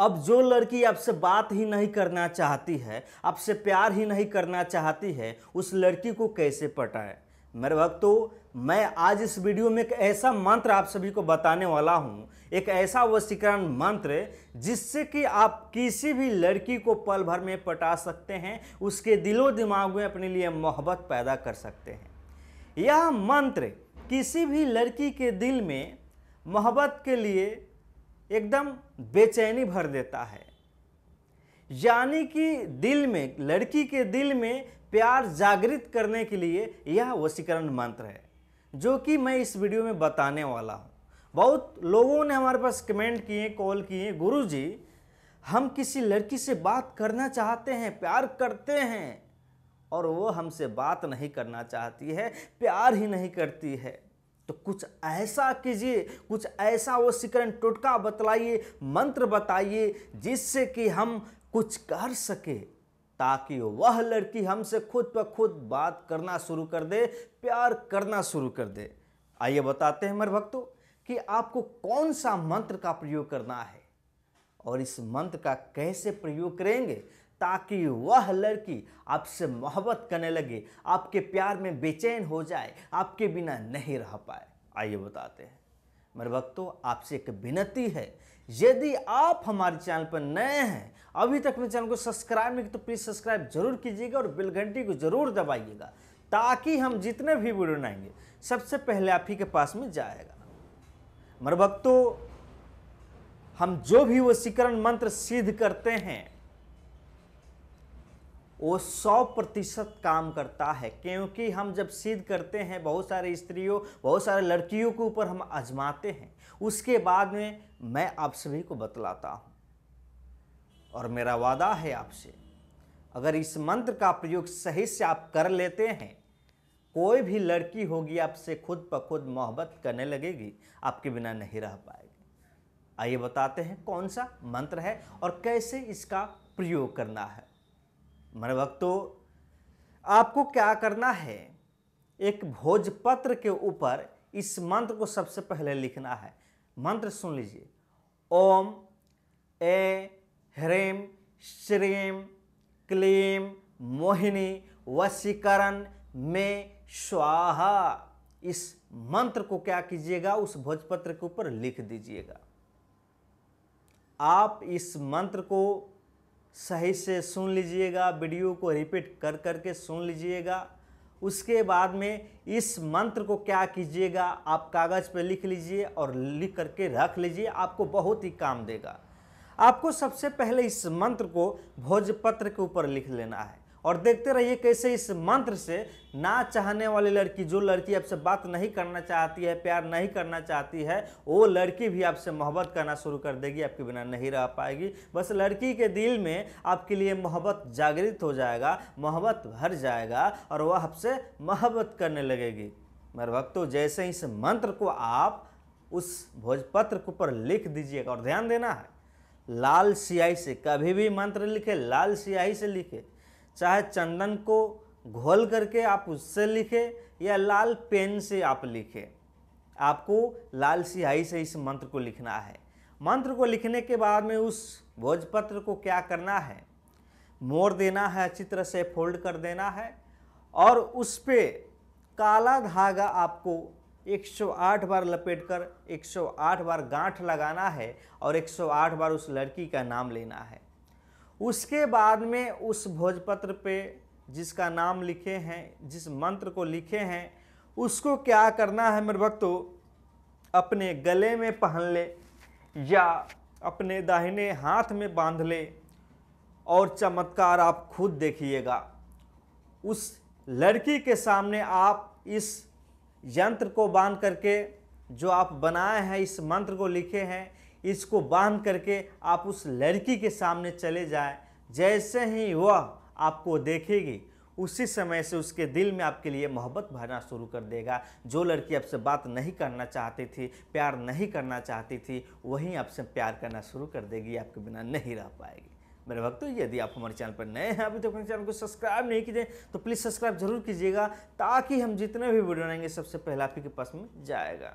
अब जो लड़की आपसे बात ही नहीं करना चाहती है आपसे प्यार ही नहीं करना चाहती है उस लड़की को कैसे पटाए मेरे भक्तों मैं आज इस वीडियो में एक ऐसा मंत्र आप सभी को बताने वाला हूँ एक ऐसा वशीकरण मंत्र जिससे कि आप किसी भी लड़की को पल भर में पटा सकते हैं उसके दिलो दिमाग में अपने लिए मोहब्बत पैदा कर सकते हैं यह मंत्र किसी भी लड़की के दिल में मोहब्बत के लिए एकदम बेचैनी भर देता है यानी कि दिल में लड़की के दिल में प्यार जागृत करने के लिए यह वशीकरण मंत्र है जो कि मैं इस वीडियो में बताने वाला हूँ बहुत लोगों ने हमारे पास कमेंट किए कॉल किए गुरु जी हम किसी लड़की से बात करना चाहते हैं प्यार करते हैं और वो हमसे बात नहीं करना चाहती है प्यार ही नहीं करती है तो कुछ ऐसा कीजिए कुछ ऐसा वो सिकरण टोटका बतलाइए मंत्र बताइए जिससे कि हम कुछ कर सके ताकि वह लड़की हमसे खुद पर खुद बात करना शुरू कर दे प्यार करना शुरू कर दे आइए बताते हैं मेरे भक्तों कि आपको कौन सा मंत्र का प्रयोग करना है और इस मंत्र का कैसे प्रयोग करेंगे ताकि वह लड़की आपसे मोहब्बत करने लगे आपके प्यार में बेचैन हो जाए आपके बिना नहीं रह पाए आइए बताते हैं मेरे भक्तों आपसे एक विनती है यदि आप हमारे चैनल पर नए हैं अभी तक मेरे चैनल को सब्सक्राइब नहीं तो प्लीज़ सब्सक्राइब जरूर कीजिएगा और बिल घंटी को जरूर दबाइएगा ताकि हम जितने भी वीडियो बनाएंगे सबसे पहले आप ही के पास में जाएगा मेरे भक्तों हम जो भी वसीकरण मंत्र सिद्ध करते हैं वो 100 प्रतिशत काम करता है क्योंकि हम जब सिद्ध करते हैं बहुत सारे स्त्रियों बहुत सारे लड़कियों के ऊपर हम आजमाते हैं उसके बाद में मैं आप सभी को बतलाता हूँ और मेरा वादा है आपसे अगर इस मंत्र का प्रयोग सही से आप कर लेते हैं कोई भी लड़की होगी आपसे खुद ब खुद मोहब्बत करने लगेगी आपके बिना नहीं रह पाएगी आइए बताते हैं कौन सा मंत्र है और कैसे इसका प्रयोग करना है मेरे भक्तों आपको क्या करना है एक भोजपत्र के ऊपर इस मंत्र को सबसे पहले लिखना है मंत्र सुन लीजिए ओम ए ह्रेम श्रीम क्लीम मोहिनी वशीकरण में स्वाहा इस मंत्र को क्या कीजिएगा उस भोजपत्र के ऊपर लिख दीजिएगा आप इस मंत्र को सही से सुन लीजिएगा वीडियो को रिपीट कर कर के सुन लीजिएगा उसके बाद में इस मंत्र को क्या कीजिएगा आप कागज़ पे लिख लीजिए और लिख करके रख लीजिए आपको बहुत ही काम देगा आपको सबसे पहले इस मंत्र को भोजपत्र के ऊपर लिख लेना है और देखते रहिए कैसे इस मंत्र से ना चाहने वाली लड़की जो लड़की आपसे बात नहीं करना चाहती है प्यार नहीं करना चाहती है वो लड़की भी आपसे मोहब्बत करना शुरू कर देगी आपके बिना नहीं रह पाएगी बस लड़की के दिल में आपके लिए मोहब्बत जागृत हो जाएगा मोहब्बत भर जाएगा और वह आपसे मोहब्बत करने लगेगी मेरे भक्तों जैसे इस मंत्र को आप उस भोजपत्र के ऊपर लिख दीजिएगा और ध्यान देना है लाल सियाही से कभी भी मंत्र लिखे लाल सियाही से लिखे चाहे चंदन को घोल करके आप उससे लिखें या लाल पेन से आप लिखें आपको लाल सिहाई से इस मंत्र को लिखना है मंत्र को लिखने के बाद में उस भोजपत्र को क्या करना है मोड़ देना है अच्छी तरह से फोल्ड कर देना है और उस पर काला धागा आपको 108 बार लपेटकर 108 बार गांठ लगाना है और 108 बार उस लड़की का नाम लेना है उसके बाद में उस भोजपत्र पे जिसका नाम लिखे हैं जिस मंत्र को लिखे हैं उसको क्या करना है मेरे भक्तों अपने गले में पहन ले या अपने दाहिने हाथ में बांध ले और चमत्कार आप खुद देखिएगा उस लड़की के सामने आप इस यंत्र को बांध करके जो आप बनाए हैं इस मंत्र को लिखे हैं इसको बांध करके आप उस लड़की के सामने चले जाए जैसे ही वह आपको देखेगी उसी समय से उसके दिल में आपके लिए मोहब्बत भरना शुरू कर देगा जो लड़की आपसे बात नहीं करना चाहती थी प्यार नहीं करना चाहती थी वही आपसे प्यार करना शुरू कर देगी आपके बिना नहीं रह पाएगी मेरे भक्तों यदि आप हमारे चैनल पर नए हैं अभी तक तो अपने चैनल को सब्सक्राइब नहीं कीजिए तो प्लीज़ सब्सक्राइब जरूर कीजिएगा ताकि हम जितने भी वीडियो बनाएंगे सबसे ही आपके पास में जाएगा